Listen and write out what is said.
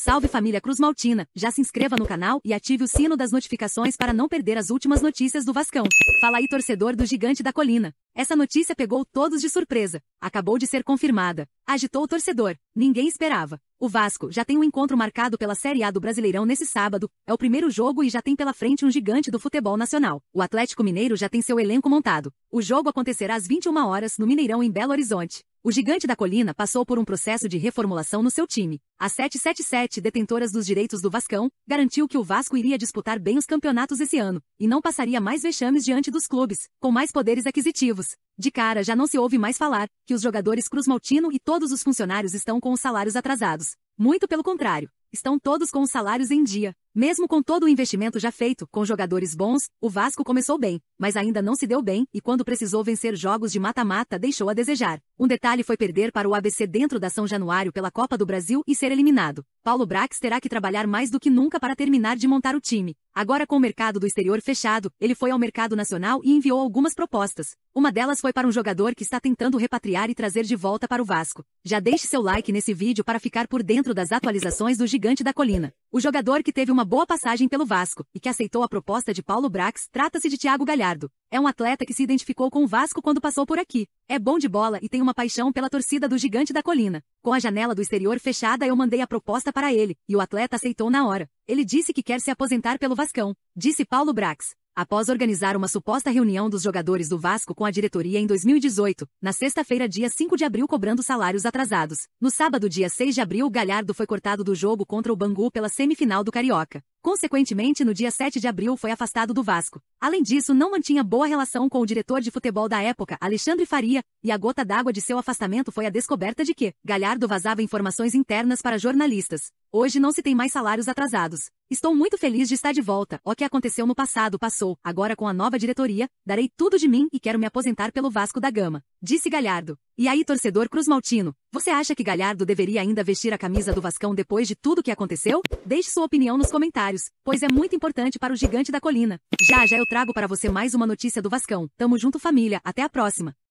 Salve família Cruz Maltina, já se inscreva no canal e ative o sino das notificações para não perder as últimas notícias do Vascão. Fala aí torcedor do Gigante da Colina. Essa notícia pegou todos de surpresa. Acabou de ser confirmada. Agitou o torcedor. Ninguém esperava. O Vasco já tem um encontro marcado pela Série A do Brasileirão nesse sábado. É o primeiro jogo e já tem pela frente um gigante do futebol nacional. O Atlético Mineiro já tem seu elenco montado. O jogo acontecerá às 21 horas no Mineirão em Belo Horizonte. O gigante da colina passou por um processo de reformulação no seu time. A 777, detentoras dos direitos do Vascão, garantiu que o Vasco iria disputar bem os campeonatos esse ano, e não passaria mais vexames diante dos clubes, com mais poderes aquisitivos. De cara já não se ouve mais falar que os jogadores cruz-maltino e todos os funcionários estão com os salários atrasados. Muito pelo contrário, estão todos com os salários em dia. Mesmo com todo o investimento já feito, com jogadores bons, o Vasco começou bem, mas ainda não se deu bem e quando precisou vencer jogos de mata-mata deixou a desejar. Um detalhe foi perder para o ABC dentro da São Januário pela Copa do Brasil e ser eliminado. Paulo Brax terá que trabalhar mais do que nunca para terminar de montar o time. Agora com o mercado do exterior fechado, ele foi ao mercado nacional e enviou algumas propostas. Uma delas foi para um jogador que está tentando repatriar e trazer de volta para o Vasco. Já deixe seu like nesse vídeo para ficar por dentro das atualizações do Gigante da Colina. O jogador que teve uma boa passagem pelo Vasco e que aceitou a proposta de Paulo Brax trata-se de Thiago Galhardo. É um atleta que se identificou com o Vasco quando passou por aqui. É bom de bola e tem uma paixão pela torcida do Gigante da Colina. Com a janela do exterior fechada, eu mandei a proposta para ele e o atleta aceitou na hora. Ele disse que quer se aposentar pelo Vascão, disse Paulo Brax após organizar uma suposta reunião dos jogadores do Vasco com a diretoria em 2018, na sexta-feira, dia 5 de abril, cobrando salários atrasados. No sábado, dia 6 de abril, o Galhardo foi cortado do jogo contra o Bangu pela semifinal do Carioca. Consequentemente, no dia 7 de abril, foi afastado do Vasco. Além disso, não mantinha boa relação com o diretor de futebol da época, Alexandre Faria, e a gota d'água de seu afastamento foi a descoberta de que Galhardo vazava informações internas para jornalistas. Hoje não se tem mais salários atrasados. Estou muito feliz de estar de volta. O que aconteceu no passado passou. Agora com a nova diretoria, darei tudo de mim e quero me aposentar pelo Vasco da Gama, disse Galhardo. E aí, torcedor cruzmaltino, você acha que Galhardo deveria ainda vestir a camisa do Vascão depois de tudo que aconteceu? Deixe sua opinião nos comentários, pois é muito importante para o gigante da colina. Já já eu trago para você mais uma notícia do Vascão. Tamo junto família, até a próxima.